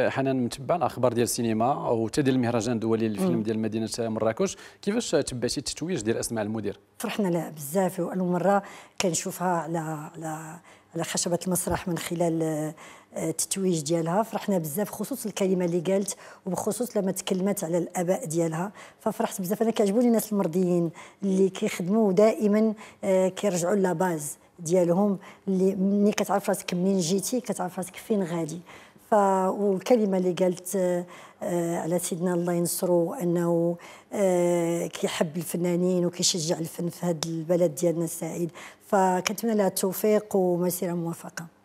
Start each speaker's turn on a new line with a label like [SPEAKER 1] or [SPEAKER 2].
[SPEAKER 1] حنان متبع الاخبار ديال السينما وحتى ديال المهرجان الدولي للفيلم ديال مدينه مراكش كيفاش تبعتي التتويج ديال اسماء المدير
[SPEAKER 2] فرحنا لها بزاف واول مره كنشوفها على على على خشبه المسرح من خلال آه، التتويج ديالها فرحنا بزاف خصوص الكلمه اللي قالت وبخصوص لما تكلمت على الاباء ديالها ففرحت بزاف انا كيعجبوني الناس المرضيين اللي كيخدموا دائما آه، كيرجعوا لاباز ديالهم اللي ملي كتعرف راسك منين جيتي كتعرف راسك فين غادي ف والكلمه اللي قالت آه، على سيدنا الله ينصرو انه آه، كيحب الفنانين وكيشجع الفن في هذا البلد ديالنا السعيد فكنتمنى لها التوفيق ومسيره موفقه